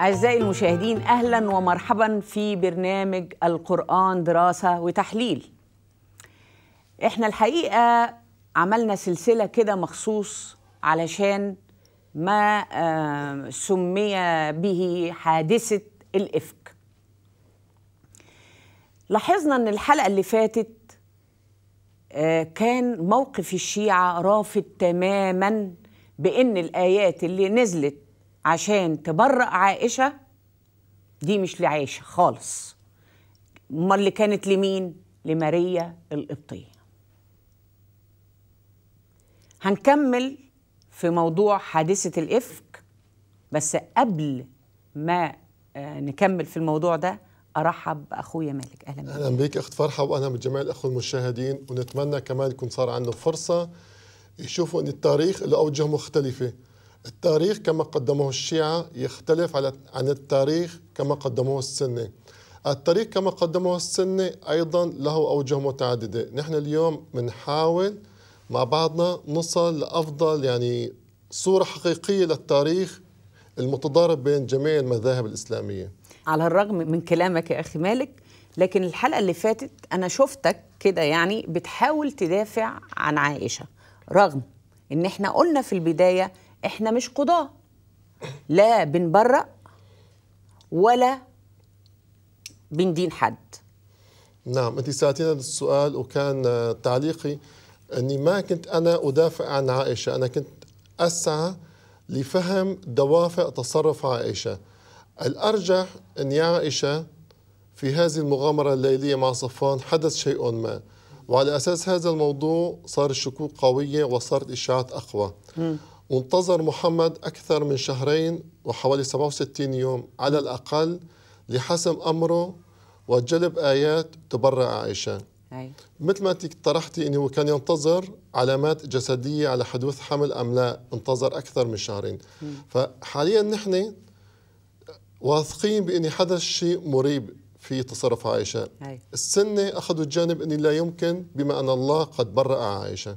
أعزائي المشاهدين أهلا ومرحبا في برنامج القرآن دراسة وتحليل إحنا الحقيقة عملنا سلسلة كده مخصوص علشان ما آه، سمي به حادثة الإفك لاحظنا أن الحلقة اللي فاتت آه، كان موقف الشيعة رافض تماما بان الايات اللي نزلت عشان تبرأ عائشه دي مش لعائشه خالص امال اللي كانت لمين لماريا القبطيه هنكمل في موضوع حادثه الافك بس قبل ما آه، نكمل في الموضوع ده ارحب باخويا مالك اهلا بك اهلا بك اخت فرحه وانا بجميع الاخوه المشاهدين ونتمنى كمان يكون صار عندنا فرصه يشوفوا أن التاريخ له أوجه مختلفة التاريخ كما قدمه الشيعة يختلف على عن التاريخ كما قدمه السنة التاريخ كما قدمه السنة أيضا له أوجه متعددة نحن اليوم بنحاول مع بعضنا نصل لأفضل يعني صورة حقيقية للتاريخ المتضارب بين جميع المذاهب الإسلامية على الرغم من كلامك يا أخي مالك لكن الحلقة اللي فاتت أنا شفتك كده يعني بتحاول تدافع عن عائشة رغم ان احنا قلنا في البدايه احنا مش قضاه لا بنبرأ ولا بندين حد نعم انت سالتينا السؤال وكان تعليقي اني ما كنت انا ادافع عن عائشه انا كنت اسعى لفهم دوافع تصرف عائشه الارجح ان عائشه في هذه المغامره الليليه مع صفوان حدث شيء ما وعلى أساس هذا الموضوع صار الشكوك قوية وصارت إشاعات أقوى وانتظر محمد أكثر من شهرين وحوالي 67 يوم على الأقل لحسم أمره وجلب آيات تبرع عائشة أي. مثل ما أنت طرحتي أنه كان ينتظر علامات جسدية على حدوث حمل أم لا انتظر أكثر من شهرين م. فحاليا نحن واثقين بأن حدث شيء مريب في تصرف عائشة أي. السنة أخذوا الجانب أن لا يمكن بما أن الله قد برأ عائشة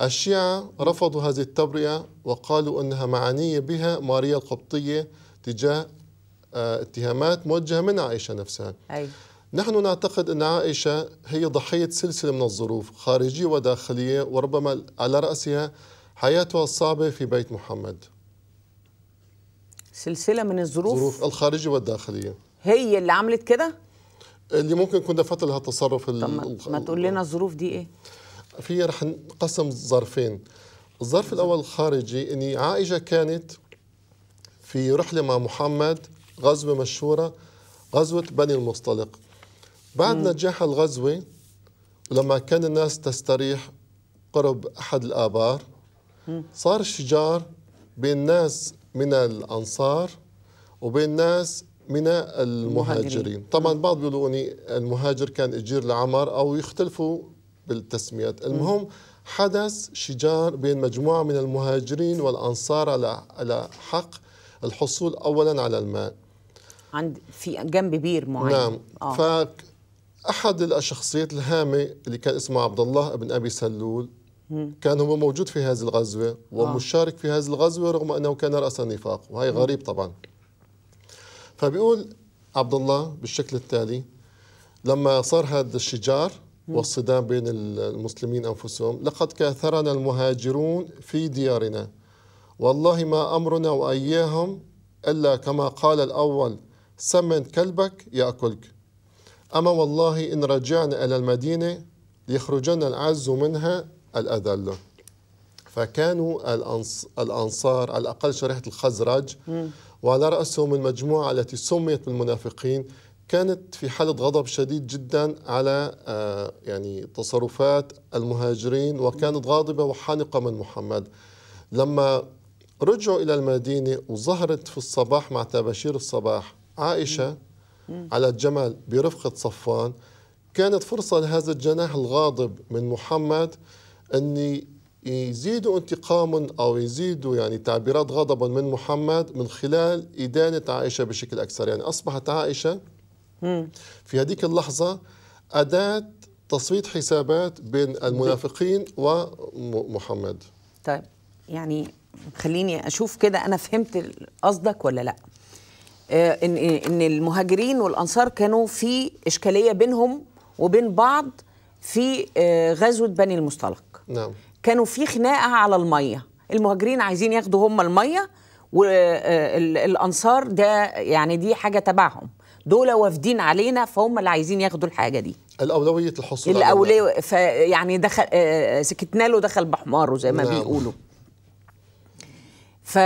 الشيعة رفضوا هذه التبرئة وقالوا أنها معنية بها ماريا القبطية تجاه آه، اتهامات موجهة من عائشة نفسها أي. نحن نعتقد أن عائشة هي ضحية سلسلة من الظروف خارجية وداخلية وربما على رأسها حياتها الصعبة في بيت محمد سلسلة من الظروف الظروف الخارجية والداخلية هي اللي عملت كده دي ممكن يكون دفعت لها التصرف طب ما, تقول لنا الظروف دي ايه في رح نقسم ظرفين الظرف الاول الخارجي اني عائشه كانت في رحله مع محمد غزوه مشهوره غزوه بني المصطلق بعد مم. نجاح الغزوه لما كان الناس تستريح قرب احد الابار صار شجار بين ناس من الانصار وبين ناس من المهاجرين طبعا بعض بيقولوني المهاجر كان اجير لعمر او يختلفوا بالتسميات المهم حدث شجار بين مجموعه من المهاجرين والانصار على على حق الحصول اولا على الماء عند في جنب بير معين نعم آه. ف احد الشخصيات الهامه اللي كان اسمه عبد الله بن ابي سلول كان هو موجود في هذه الغزوه آه. ومشارك في هذه الغزوه رغم انه كان راس النفاق وهي غريب طبعا فبيقول طيب، عبد الله بالشكل التالي لما صار هذا الشجار والصدام بين المسلمين انفسهم لقد كاثرنا المهاجرون في ديارنا والله ما امرنا واياهم الا كما قال الاول سمن كلبك ياكلك اما والله ان رجعنا الى المدينه ليخرجن العز منها الاذل فكانوا الأنصار على الاقل شريحه الخزرج وعلى رأسهم المجموعة التي سميت بالمنافقين كانت في حالة غضب شديد جدا على آه، يعني تصرفات المهاجرين وكانت غاضبة وحانقة من محمد لما رجعوا إلى المدينة وظهرت في الصباح مع تباشير الصباح عائشة على الجمل برفقة صفان كانت فرصة لهذا الجناح الغاضب من محمد أن يزيدوا انتقاما او يزيدوا يعني تعبيرات غضبا من محمد من خلال ادانه عائشه بشكل اكثر، يعني اصبحت عائشه في هذيك اللحظه اداه تصويت حسابات بين المنافقين ومحمد. طيب يعني خليني اشوف كده انا فهمت قصدك ولا لا؟ آه، ان ان المهاجرين والانصار كانوا في اشكاليه بينهم وبين بعض في آه، غزوه بني المصطلق. نعم. كانوا في خناقه على الميه المهاجرين عايزين ياخدوا هم الميه والانصار آه، ده يعني دي حاجه تبعهم دول وافدين علينا فهم اللي عايزين ياخدوا الحاجه دي الاولويه الحصول الاولويه فيعني دخل آه، آه، سكتنا له دخل بحماره زي ما نعم. بيقولوا ف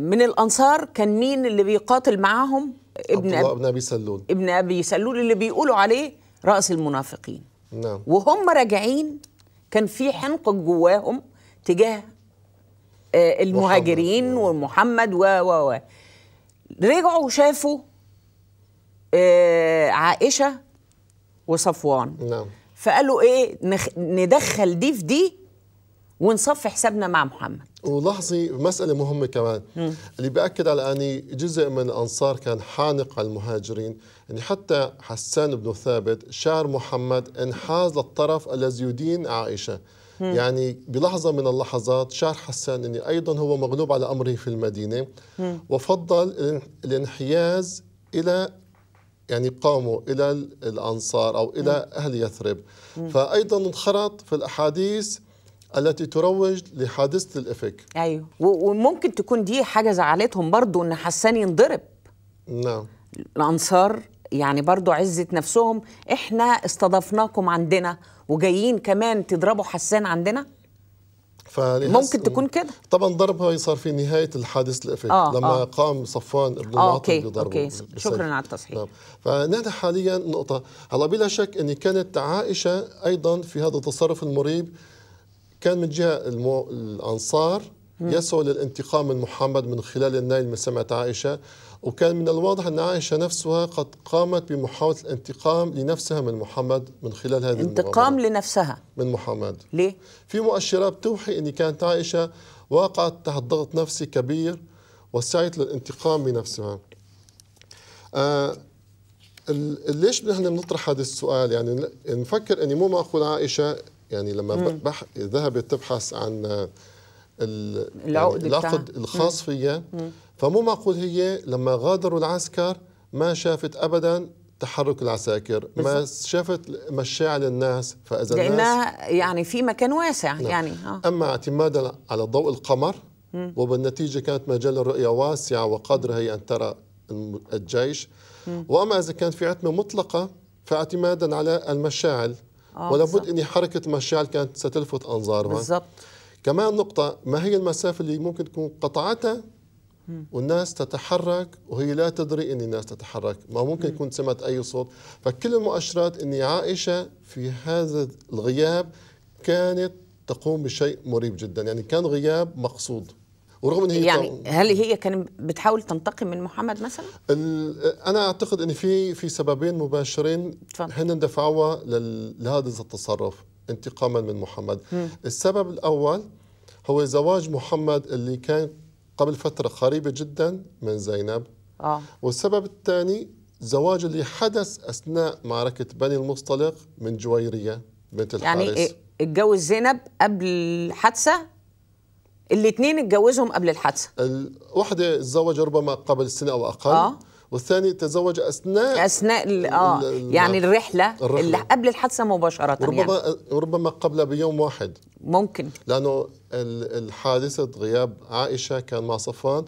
من الانصار كان مين اللي بيقاتل معاهم ابن أب... ابن ابي سلول ابن ابي سلول اللي بيقولوا عليه راس المنافقين نعم وهم راجعين كان في حنق جواهم تجاه آه، المهاجرين ومحمد و و و رجعوا وشافوا آه، عائشه وصفوان نعم فقالوا ايه ندخل دي في دي ونصفي حسابنا مع محمد ولاحظي مسألة مهمة كمان مم. اللي بأكد على أني جزء من الأنصار كان حانق على المهاجرين يعني حتى حسان بن ثابت شعر محمد انحاز للطرف الذي يدين عائشة مم. يعني بلحظة من اللحظات شعر حسان أني أيضا هو مغلوب على أمره في المدينة مم. وفضل الانحياز إلى يعني قاموا إلى الأنصار أو إلى أهل يثرب فأيضا انخرط في الأحاديث التي تروج لحادثه الافك ايوه وممكن تكون دي حاجه زعلتهم برضو ان حسان ينضرب نعم الانصار يعني برضو عزة نفسهم احنا استضفناكم عندنا وجايين كمان تضربوا حسان عندنا ممكن تكون كده طبعا ضربها صار في نهايه الحادث الافك آه لما آه قام صفوان ابن آه معطل بضربه اوكي شكرا على التصحيح نعم. فنحن حاليا نقطه هلا بلا شك ان كانت عائشه ايضا في هذا التصرف المريب كان من جهه المو... الانصار يسعوا للانتقام من محمد من خلال النيل من سمعة عائشة وكان من الواضح أن عائشة نفسها قد قامت بمحاولة الانتقام لنفسها من محمد من خلال هذه انتقام لنفسها من محمد ليه؟ في مؤشرات بتوحي أن كانت عائشة وقعت تحت ضغط نفسي كبير وسعيت للانتقام بنفسها آه ليش نحن بنطرح هذا السؤال يعني نفكر أني مو معقول عائشة يعني لما بح... ذهبت تبحث عن العقد يعني العقد الخاص فيا فمو معقول هي لما غادروا العسكر ما شافت ابدا تحرك العساكر ما شافت مشاعر الناس فاذا لانها يعني في مكان واسع نعم. يعني آه. اما اعتمادا على ضوء القمر مم. وبالنتيجه كانت مجال الرؤيه واسعه وقادره هي ان ترى الجيش مم. واما اذا كان في عتمه مطلقه فاعتمادا على المشاعل آه، ولابد اني حركه مشاعل كانت ستلفت انظارها بالضبط كمان نقطة ما هي المسافة اللي ممكن تكون قطعتها والناس تتحرك وهي لا تدري ان الناس تتحرك ما ممكن يكون سمعت اي صوت فكل المؤشرات اني عائشه في هذا الغياب كانت تقوم بشيء مريب جدا يعني كان غياب مقصود ورغم ان هي يعني هل هي كانت بتحاول تنتقم من محمد مثلا؟ انا اعتقد ان في في سببين مباشرين هن دفعوها لهذا التصرف انتقاما من محمد م. السبب الاول هو زواج محمد اللي كان قبل فتره قريبه جدا من زينب آه. والسبب الثاني زواج اللي حدث اثناء معركه بني المصطلق من جويريه بنت الحارس يعني اتجوز زينب قبل الحادثه الاثنين اتجوزهم قبل الحادثه واحده اتزوج ربما قبل سنه او اقل آه. والثاني تزوج اثناء اثناء اه يعني الرحله, الرحلة. اللي قبل الحادثه مباشره يعني. ربما يعني. ربما قبل بيوم واحد ممكن لانه الحادثه غياب عائشه كان مع صفوان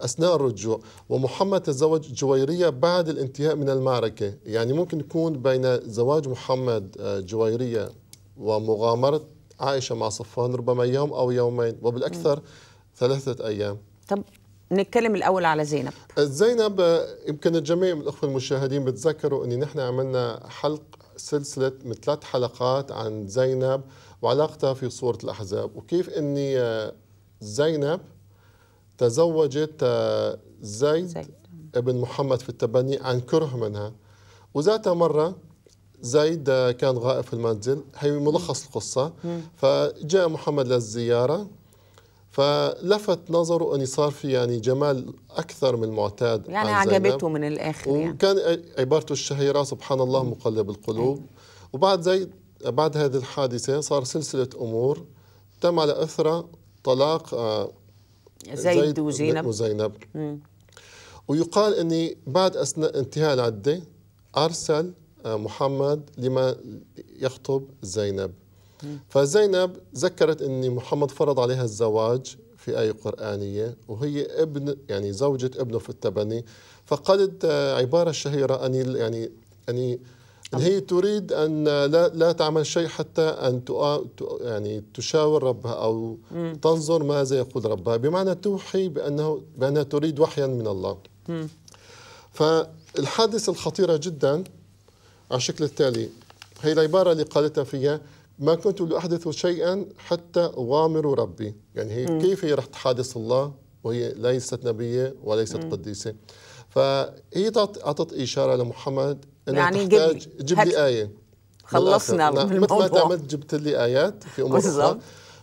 اثناء الرجوع ومحمد تزوج جويريه بعد الانتهاء من المعركه يعني ممكن يكون بين زواج محمد آه، جويريه ومغامره عايشة مع صفوان ربما يوم أو يومين وبالأكثر ثلاثة أيام طب نتكلم الأول على زينب زينب يمكن الجميع من الأخوة المشاهدين بتذكروا أني نحن عملنا حلق سلسلة من ثلاث حلقات عن زينب وعلاقتها في صورة الأحزاب وكيف أني آه، زينب تزوجت آه، زيد, زيد. ابن محمد في التبني عن كره منها وذات مرة زايد كان غائب في المنزل هي ملخص القصة فجاء محمد للزيارة فلفت نظره أني صار في يعني جمال أكثر من المعتاد يعني عجبته من الآخر يعني. وكان عبارته الشهيرة سبحان الله مقلب القلوب أيوة. وبعد زيد بعد هذه الحادثة صار سلسلة أمور تم على أثرها طلاق آه، زيد, زيد وزينب وزينب ويقال أني بعد أثناء انتهاء العدة أرسل آه، محمد لما يخطب زينب فزينب ذكرت أن محمد فرض عليها الزواج في آية قرآنية وهي ابن يعني زوجة ابنه في التبني فقالت آه، عبارة شهيرة أني يعني أني أن هي تريد أن لا, لا تعمل شيء حتى أن يعني تشاور ربها أو م. تنظر ماذا يقول ربها بمعنى توحي بأنه بأنها تريد وحيا من الله م. فالحادثة الخطيرة جدا على الشكل التالي هي العبارة اللي قالتها فيها ما كنت لأحدث شيئا حتى أوامر ربي يعني هي كيف هي رح تحادث الله وهي ليست نبية وليست قديسة فهي أعطت إشارة لمحمد أنه يعني تحتاج جيب لي آية خلصنا من الموضوع نعم، مثل ما عملت جبت لي آيات في أمور أخرى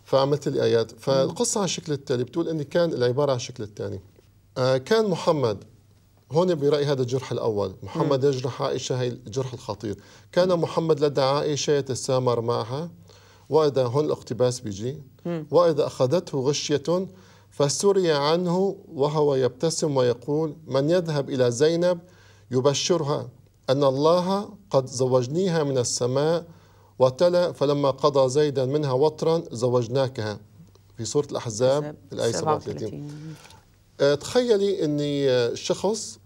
فعملت لي آيات فالقصة على الشكل التالي بتقول أني كان العبارة على الشكل التالي آه، كان محمد هون برأيي هذا الجرح الأول محمد م. يجرح عائشة هي الجرح الخطير كان محمد لدى عائشة يتسامر معها وإذا هون الاقتباس بيجي وإذا أخذته غشية فسري عنه وهو يبتسم ويقول من يذهب إلى زينب يبشرها أن الله قد زوجنيها من السماء وتلا فلما قضى زيدا منها وطرا زوجناكها في سورة الأحزاب الآية 37 آه، تخيلي أني آه، شخص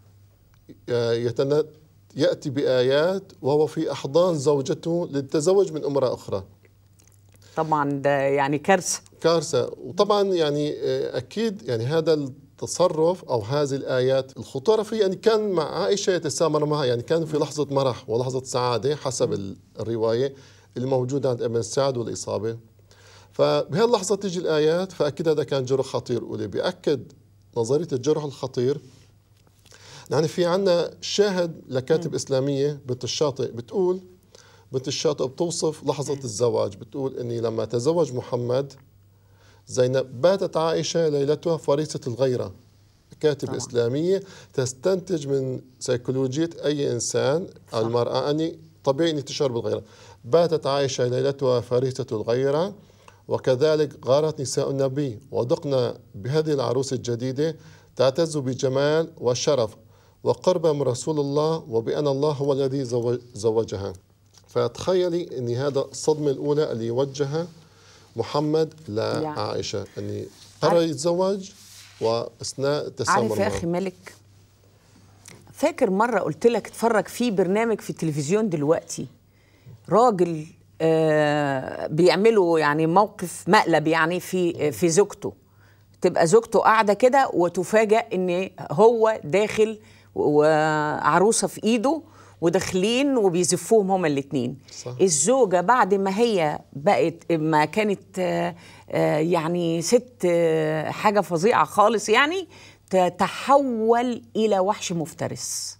يأتي بآيات وهو في أحضان زوجته للتزوج من امرأة أخرى طبعا ده يعني كارثة كارثة وطبعا يعني آه، أكيد يعني هذا التصرف أو هذه الآيات الخطورة فيه يعني كان مع عائشة يتسامر معها يعني كان في لحظة مرح ولحظة سعادة حسب الرواية الموجودة عند ابن سعد والإصابة فبهاللحظة تيجي الآيات فأكيد هذا كان جرح خطير ولي بيأكد نظرية الجرح الخطير يعني في عندنا شاهد لكاتب إسلامية بنت الشاطئ بتقول بنت الشاطئ بتوصف لحظة الزواج بتقول إني لما تزوج محمد زينب باتت عائشة ليلتها فريسة الغيرة كاتب طبعا. إسلامية تستنتج من سيكولوجية أي إنسان صح. المرأة أني طبيعي أني تشعر بالغيرة باتت عائشة ليلتها فريسة الغيرة وكذلك غارت نساء النبي ودقنا بهذه العروس الجديدة تعتز بجمال وشرف وقرب من رسول الله وبأن الله هو الذي زوجها فتخيلي أن هذا الصدمة الأولى اللي وجهها محمد لعائشة يعني أني قرر يتزوج وأثناء تسامر عارف يا أخي ملك فاكر مرة قلت لك اتفرج في برنامج في التلفزيون دلوقتي راجل آه بيعملوا يعني موقف مقلب يعني في في زوجته تبقى زوجته قاعده كده وتفاجئ ان هو داخل وعروسه في ايده وداخلين وبيزفوهم هما الاثنين الزوجه بعد ما هي بقت ما كانت آه، آه، يعني ست آه، حاجه فظيعه خالص يعني تتحول الى وحش مفترس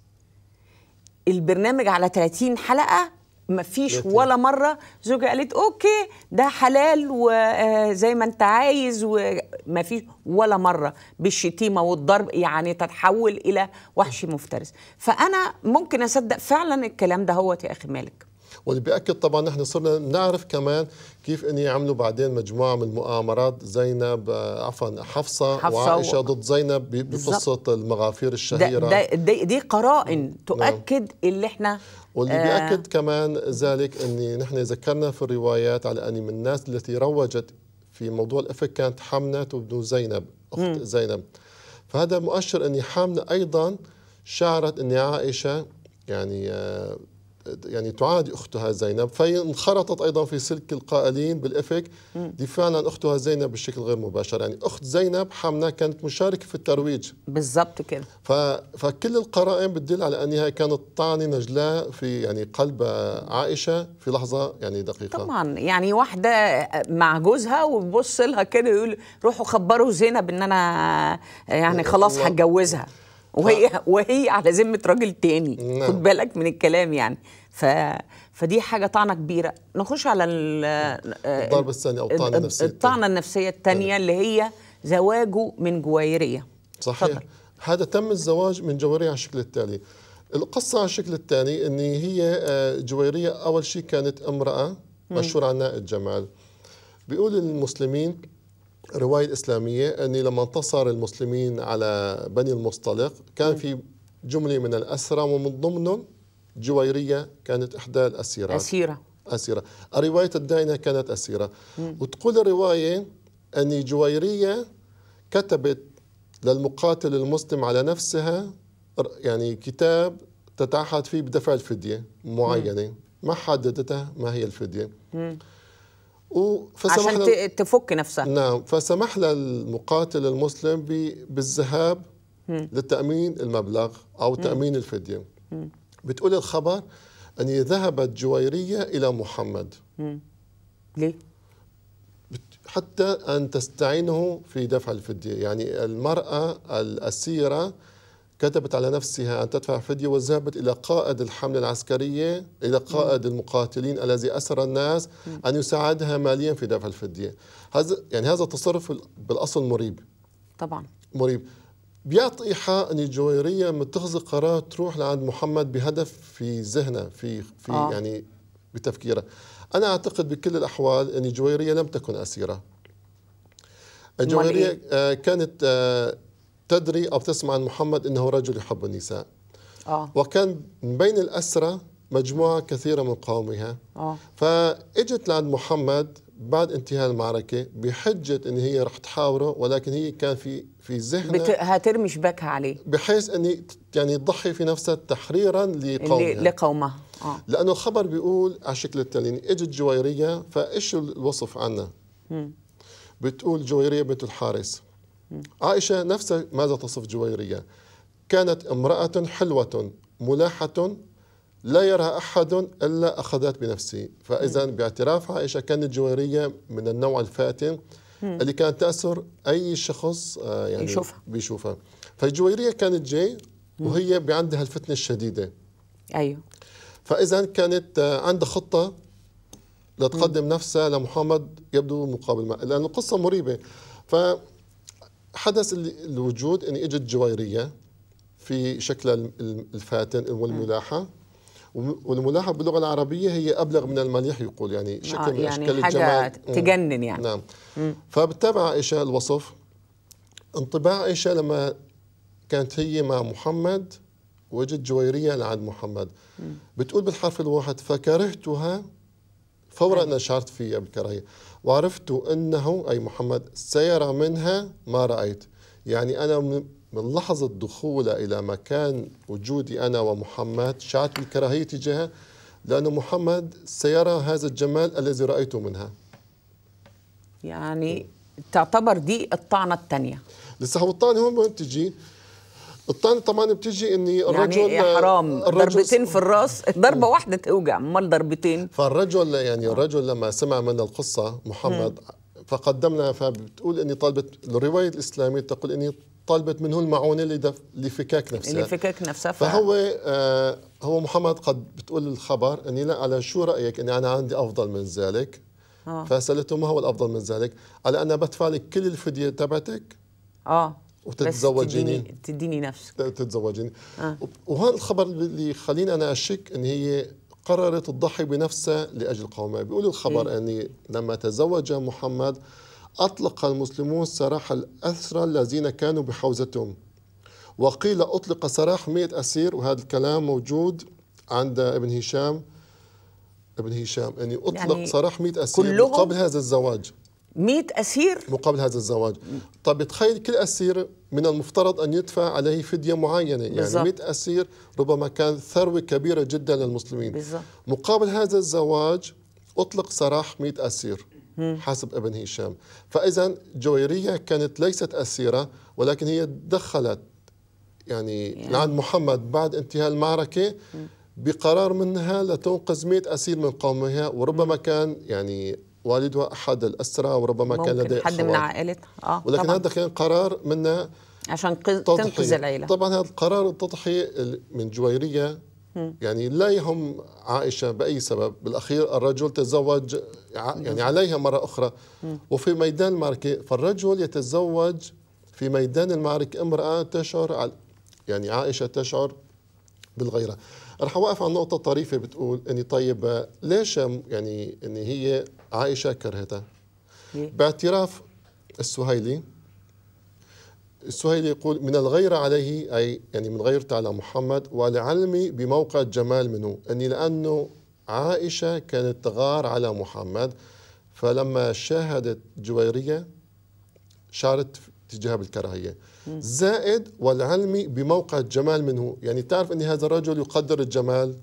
البرنامج على 30 حلقه ما فيش ولا مره زوجي قالت اوكي ده حلال وزي آه، ما انت عايز وما فيش ولا مره بالشتيمه والضرب يعني تتحول الى وحش مفترس فانا ممكن اصدق فعلا الكلام ده هو يا اخي مالك واللي بياكد طبعا نحن صرنا نعرف كمان كيف ان يعملوا بعدين مجموعه من المؤامرات زينب آه، عفوا حفصه, حفصة وعائشه و... ضد زينب بقصه المغافير الشهيره ده ده دي, دي قرائن نعم. تؤكد نعم. اللي احنا واللي آه بياكد كمان ذلك ان نحن ذكرنا في الروايات على اني من الناس التي روجت في موضوع الافك كانت حمنه وابن زينب اخت م. زينب فهذا مؤشر اني حامله ايضا شعرت ان عائشه يعني آه، يعني تعادي اختها زينب فهي انخرطت ايضا في سلك القائلين بالافك دفاعا عن اختها زينب بشكل غير مباشر يعني اخت زينب حمنا كانت مشاركه في الترويج بالضبط كده ف... فكل القرائن بتدل على انها كانت طعنه نجلاء في يعني قلب عائشه في لحظه يعني دقيقه طبعا يعني واحده مع جوزها وبص لها كده يقول روحوا خبروا زينب ان انا يعني خلاص هتجوزها وهي ف... وهي على ذمه راجل تاني نعم. خد بالك من الكلام يعني ف فدي حاجه طعنه كبيره نخش على الضرب الثاني او الطعنه النفسيه الطعنه النفسيه الثانيه نعم. اللي هي زواجه من جويريه صحيح فضل. هذا تم الزواج من جويريه على الشكل التالي القصة على الشكل الثاني أن هي آه، جويرية أول شيء كانت امرأة مشهورة عناء الجمال بيقول المسلمين رواية إسلامية أني لما انتصر المسلمين على بني المصطلق كان في جملة من الأسرى ومن ضمنهم جويرية كانت إحدى الأسيرات أسيرة أسيرة الرواية الدائنة كانت أسيرة وتقول الرواية أن جويرية كتبت للمقاتل المسلم على نفسها يعني كتاب تتعهد فيه بدفع الفدية معينة ما حددتها ما هي الفدية مم. فسمح عشان تفك نفسها نعم فسمح للمقاتل المسلم بالذهاب لتأمين المبلغ أو تأمين الفدية بتقول الخبر أن ذهبت جويرية إلى محمد ليه؟ حتى أن تستعينه في دفع الفدية يعني المرأة الأسيرة كتبت على نفسها أن تدفع فدية وذهبت إلى قائد الحملة العسكرية إلى قائد المقاتلين الذي أسر الناس أن يساعدها ماليا في دفع الفدية هذا يعني هذا التصرف بالأصل مريب طبعا مريب بيعطي إيحاء أن الجويرية متخذة قرار تروح لعند محمد بهدف في ذهنها في في آه. يعني بتفكيره أنا أعتقد بكل الأحوال أن الجويرية لم تكن أسيرة الجويرية إيه؟ آه، كانت آه، تدري أو تسمع عن محمد أنه رجل يحب النساء آه. وكان بين الأسرة مجموعة كثيرة من قومها آه. فإجت لعند محمد بعد انتهاء المعركة بحجة أن هي رح تحاوره ولكن هي كان في في ذهنها بت... هترمي شباكها عليه بحيث أن يعني تضحي في نفسها تحريرا لقومها لقومها آه. لأنه الخبر بيقول على شكل التالي إجت جويرية فإيش الوصف عنها؟ بتقول جويرية بنت الحارس عائشة نفسها ماذا تصف جويرية كانت امرأة حلوة ملاحة لا يرى أحد إلا أخذت بنفسي فإذا باعتراف عائشة كانت جويرية من النوع الفاتن اللي كانت تأثر أي شخص آه، يعني يشوفها بيشوفها فالجويرية كانت جاي وهي بعندها الفتنة الشديدة أيوه فإذا كانت آه، عندها خطة لتقدم نفسها لمحمد يبدو مقابل ما لأن القصة مريبة ف حدث الوجود أن إجت جويرية في شكلها الفاتن والملاحة والملاحة باللغة العربية هي أبلغ من المليح يقول يعني آه، شكل آه من يعني أشكال حاجة الجمال تجنن يعني نعم فبتابع عائشة الوصف انطباع عائشة لما كانت هي مع محمد وجد جويرية لعند محمد بتقول بالحرف الواحد فكرهتها فورا أنا شعرت فيها بالكراهية وعرفت أنه أي محمد سيرى منها ما رأيت يعني أنا من لحظة دخوله إلى مكان وجودي أنا ومحمد شعرت بالكراهية تجاهه لانه محمد سيرى هذا الجمال الذي رأيته منها يعني تعتبر دي الطعنة الثانية لسه هو الطعنة هون تجي الثاني طبعا بتيجي ان يعني الرجل يعني يا حرام ضربتين في الراس ضربه واحده توجع امال ضربتين فالرجل يعني الرجل لما سمع من القصه محمد فقدمنا فبتقول اني طالبت الروايه الاسلاميه تقول اني طلبت منه المعونه لفكاك نفسها لفكاك نفسها فهو آه هو محمد قد بتقول الخبر اني لا على شو رايك اني انا عندي افضل من ذلك آه. فسالته ما هو الافضل من ذلك؟ قال انا بدفع لك كل الفديه تبعتك اه وتتزوجيني تديني, تديني نفسك تتزوجيني آه. وهذا الخبر اللي خليني انا اشك ان هي قررت تضحي بنفسها لاجل قومها بيقول الخبر م. إيه. اني لما تزوج محمد اطلق المسلمون سراح الاسرى الذين كانوا بحوزتهم وقيل اطلق سراح 100 اسير وهذا الكلام موجود عند ابن هشام ابن هشام اني اطلق يعني سراح 100 اسير قبل هذا الزواج 100 اسير مقابل هذا الزواج طب تخيل كل اسير من المفترض ان يدفع عليه فديه معينه يعني بالزبط. 100 اسير ربما كان ثروه كبيره جدا للمسلمين بالزبط. مقابل هذا الزواج اطلق سراح 100 اسير حسب ابن هشام فاذا جويريه كانت ليست اسيره ولكن هي دخلت يعني, يعني. محمد بعد انتهاء المعركه بقرار منها لتنقذ 100 اسير من قومها وربما كان يعني والدها احد الاسرى وربما كان لديه حد من عائلتها اه ولكن طبعًا. هذا كان قرار منا عشان تنقذ العيله طبعا هذا القرار التضحيه من جويريه يعني لا يهم عائشه باي سبب بالاخير الرجل تزوج يعني عليها مره اخرى وفي ميدان المعركه فالرجل يتزوج في ميدان المعركه امراه تشعر يعني عائشه تشعر بالغيره رح اوقف على نقطه طريفه بتقول اني طيب آه، ليش يعني ان هي عائشه كرهتها باعتراف السهيلي السهيلي يقول من الغيرة عليه أي يعني من غيرته على محمد ولعلمي بموقع جمال منه أني لأنه عائشة كانت تغار على محمد فلما شاهدت جويرية شعرت تجاه بالكراهية زائد والعلمي بموقع الجمال منه يعني تعرف أن هذا الرجل يقدر الجمال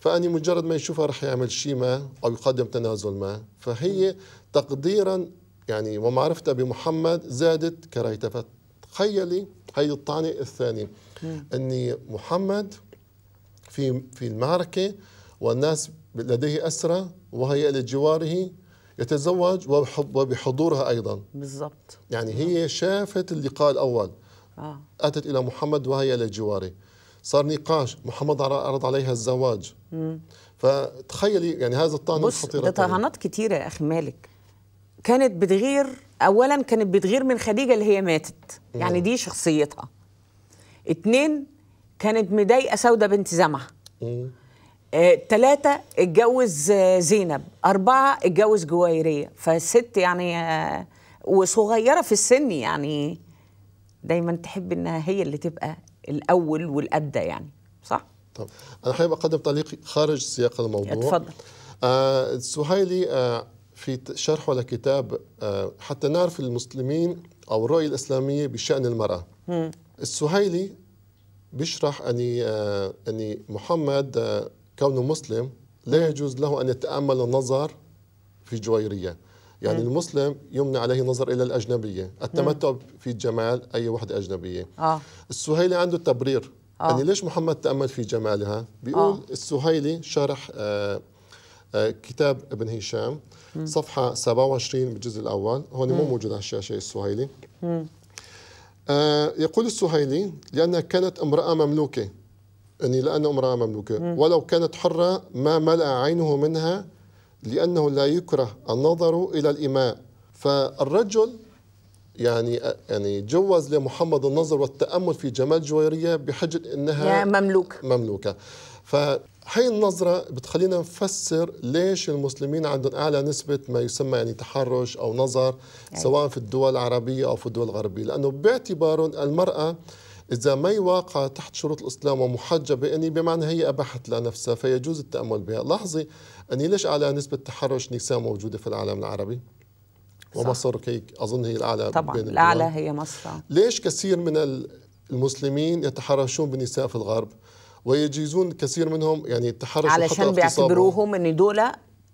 فأني مجرد ما يشوفها رح يعمل شيء ما أو يقدم تنازل ما فهي تقديرا يعني ومعرفتها بمحمد زادت كرايتها فتخيلي هي الطعنة الثانية أني محمد في في المعركة والناس لديه أسرى وهي لجواره يتزوج وبحضورها ايضا بالضبط يعني هي شافت اللقاء الاول آه. اتت الى محمد وهي لجواري صار نقاش محمد عرض عليها الزواج مم. فتخيلي يعني هذا الطعن الخطير بص طعنات كثيره يا اخي مالك كانت بتغير اولا كانت بتغير من خديجه اللي هي ماتت يعني مم. دي شخصيتها اتنين كانت مضايقه سوده بنت زمعه ثلاثة آه، اتجوز آه، زينب أربعة اتجوز جويرية فست يعني آه، وصغيرة في السن يعني دايما تحب انها هي اللي تبقى الاول والادى يعني صح؟ طب انا حابب اقدم تعليقي خارج سياق الموضوع اتفضل آه سهيلي آه في شرحه لكتاب آه حتى نعرف المسلمين او الرؤيه الاسلاميه بشان المراه السهيلي بيشرح اني آه اني محمد آه كونه مسلم لا يجوز له أن يتأمل النظر في جويرية يعني مم. المسلم يمنع عليه النظر إلى الأجنبية التمتع مم. في جمال أي وحدة أجنبية آه. السهيلي عنده تبرير آه. يعني ليش محمد تأمل في جمالها بيقول آه. السهيلي شرح آه آه كتاب ابن هشام مم. صفحة 27 بالجزء الأول هون مو موجود على الشاشة السهيلي آه يقول السهيلي لأنها كانت امرأة مملوكة أني لأن امرأة مملوكة مم. ولو كانت حرة ما ملأ عينه منها لأنه لا يكره النظر إلى الإماء فالرجل يعني يعني جوز لمحمد النظر والتأمل في جمال جويرية بحجة أنها مملوك مملوكة فهي النظرة بتخلينا نفسر ليش المسلمين عندهم أعلى نسبة ما يسمى يعني تحرش أو نظر يعني. سواء في الدول العربية أو في الدول الغربية لأنه باعتبارهم المرأة إذا ما واقعة تحت شروط الإسلام ومحجبة أني بمعنى هي أباحت لنفسها فيجوز التأمل بها لاحظي أني ليش أعلى نسبة تحرش نساء موجودة في العالم العربي ومصر كي أظن هي الأعلى طبعا بين الأعلى هي مصر ليش كثير من المسلمين يتحرشون بنساء في الغرب ويجيزون كثير منهم يعني التحرش علشان بيعتبروهم أن دول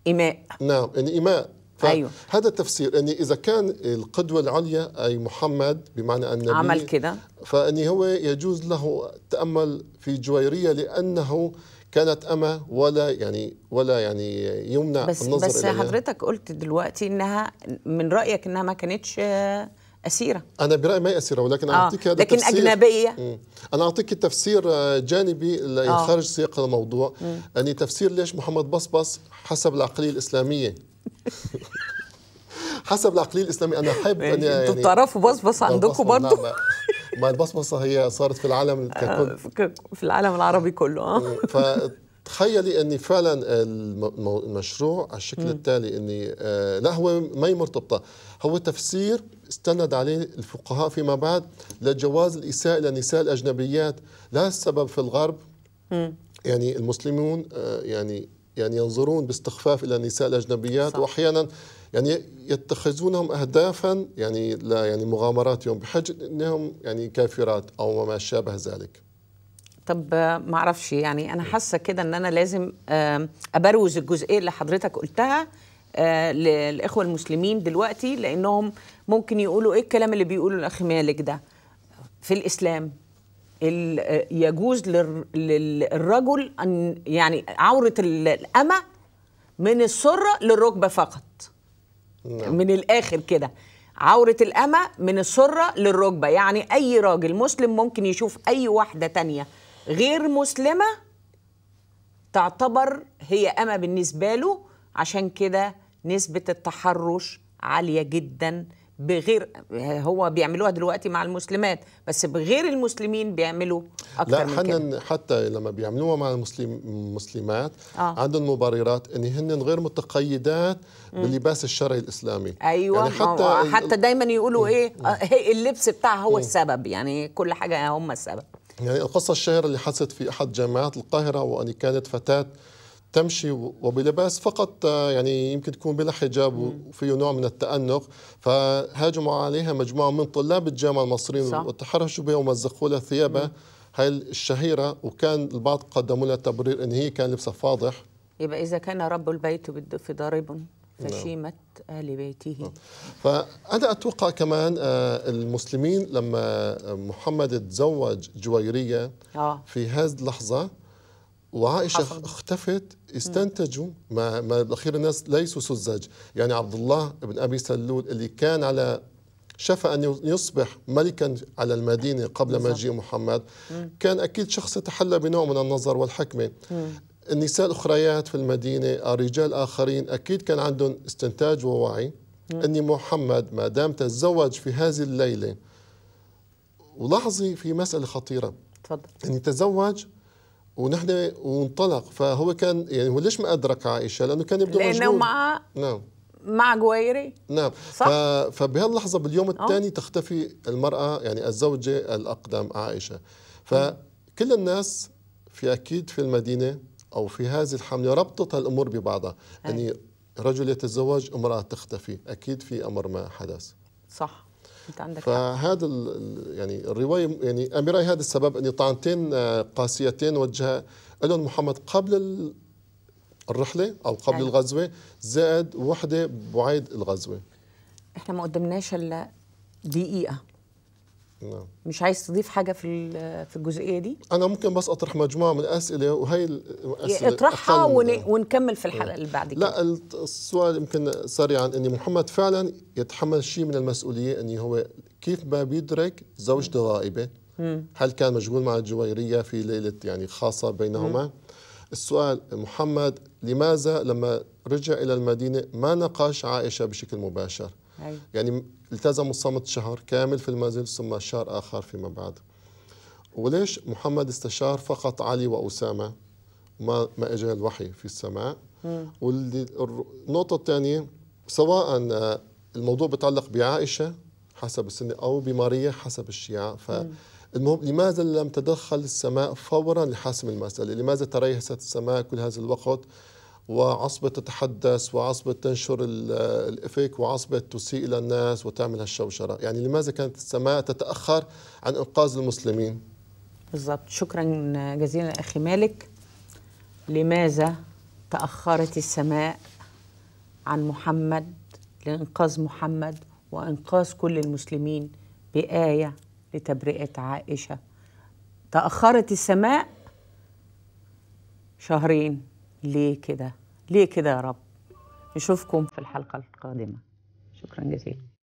إماء نعم إن إماء أيوه. هذا التفسير أني يعني إذا كان القدوة العليا أي محمد بمعنى النبي عمل كده فأني هو يجوز له التأمل في جويرية لأنه كانت أما ولا يعني ولا يعني يمنع بس النظر بس إليها. حضرتك قلت دلوقتي إنها من رأيك إنها ما كانتش أسيرة أنا برأيي ما هي أسيرة ولكن آه. أعطيك هذا لكن التفسير. أجنبية أنا أعطيك التفسير جانبي اللي آه. خارج سياق الموضوع أني يعني تفسير ليش محمد بصبص حسب العقلية الإسلامية حسب العقليه الاسلاميه انا احب ان يعني, يعني انتوا بتعرفوا بصبص عندكم نعم، برضه ما البصبصه هي صارت في العالم آه، ككل في العالم العربي كله اه إيه، فتخيلي اني فعلا المشروع على الشكل التالي اني آه، لا هو ما هي مرتبطه هو تفسير استند عليه الفقهاء فيما بعد لجواز الاساءه للنساء الاجنبيات لا السبب في الغرب يعني المسلمون آه، يعني يعني ينظرون باستخفاف الى النساء الاجنبيات صح. واحيانا يعني يتخذونهم اهدافا يعني لا يعني مغامراتهم بحجه انهم يعني كافرات او ما شابه ذلك طب ما اعرفش يعني انا إيه. حاسه كده ان انا لازم ابروز الجزئيه اللي حضرتك قلتها آه، للاخوه المسلمين دلوقتي لانهم ممكن يقولوا ايه الكلام اللي بيقوله الاخ مالك ده في الاسلام يجوز للرجل ان يعني عوره الامه من السره للركبه فقط نعم. من الاخر كده عورة الأمة من السرة للركبة يعني أي راجل مسلم ممكن يشوف أي واحدة تانية غير مسلمة تعتبر هي أمة بالنسبة له عشان كده نسبة التحرش عالية جدا بغير هو بيعملوها دلوقتي مع المسلمات بس بغير المسلمين بيعملوا اكثر لا من كده حتى لما بيعملوها مع المسلم المسلمات آه. عندهم مبررات ان هن غير متقيدات باللباس الشرعي الاسلامي ايوه يعني حتى حتى دايما يقولوا مم. ايه آه، اللبس بتاعها هو مم. السبب يعني كل حاجه هم السبب يعني القصه الشهيره اللي حصلت في احد جامعات القاهره وان كانت فتاه تمشي وبلباس فقط آه، يعني يمكن تكون بلا حجاب وفيه نوع من التأنق فهاجموا عليها مجموعة من طلاب الجامعة المصريين وتحرشوا بها ومزقوا لها ثيابها هاي الشهيرة وكان البعض قدموا لها تبرير إن هي كان لبسها فاضح يبقى إذا كان رب البيت ضارب نعم. فشيمة آل بيته نعم. فأنا أتوقع كمان آه، المسلمين لما آه، محمد تزوج جويرية في هذه اللحظة وعائشه حصل. اختفت استنتجوا ما, ما بالاخير الناس ليسوا سذج يعني عبد الله بن ابي سلول اللي كان على شفى أن يصبح ملكا على المدينة قبل مجيء محمد كان أكيد شخص يتحلى بنوع من النظر والحكمة النساء الأخريات في المدينة الرجال آخرين أكيد كان عندهم استنتاج ووعي أن محمد ما دام تزوج في هذه الليلة ولاحظي في مسألة خطيرة تفضل أن يعني يتزوج ونحن وانطلق فهو كان يعني هو ليش ما ادرك عائشه؟ لانه كان يبدو لانه مع نعم مع جويري نعم صح؟ فبهاللحظه باليوم آه. الثاني تختفي المراه يعني الزوجه الاقدم عائشه فكل آه. الناس في اكيد في المدينه او في هذه الحمله ربطت الامور ببعضها آه. يعني رجل يتزوج امراه تختفي اكيد في امر ما حدث صح انت عندك فهذا ال... يعني الروايه يعني اميراي هذا السبب ان طعنتين آه، قاسيتين وجهها لهم محمد قبل الرحله او قبل أيوة. الغزوه زائد وحده بعيد الغزوه احنا ما قدمناش الا دقيقه نعم. مش عايز تضيف حاجه في في الجزئيه دي انا ممكن بس اطرح مجموعه من الاسئله وهي الاسئله اطرحها ون... ونكمل في الحلقه نعم. اللي بعد كده لا السؤال يمكن سريعا ان محمد فعلا يتحمل شيء من المسؤوليه ان هو كيف ما بيدرك زوجته غائبه هل كان مشغول مع الجويريه في ليله يعني خاصه بينهما مم. السؤال محمد لماذا لما رجع الى المدينه ما نقاش عائشه بشكل مباشر أي. يعني التزموا الصمت شهر كامل في المنزل ثم شهر آخر فيما بعد وليش محمد استشار فقط علي وأسامة ما ما اجى الوحي في السماء والنقطة الثانية سواء الموضوع بتعلق بعائشة حسب السنة أو بماريا حسب الشيعة فالمهم لماذا لم تدخل السماء فورا لحسم المسألة لماذا تريثت السماء كل هذا الوقت وعصبة تتحدث وعصبة تنشر الإفك وعصبة تسيء إلى الناس وتعمل هالشوشرة يعني لماذا كانت السماء تتأخر عن إنقاذ المسلمين بالضبط شكرا جزيلا أخي مالك لماذا تأخرت السماء عن محمد لإنقاذ محمد وإنقاذ كل المسلمين بآية لتبرئة عائشة تأخرت السماء شهرين ليه كده ليه كده يا رب نشوفكم في الحلقة القادمة شكرا جزيلا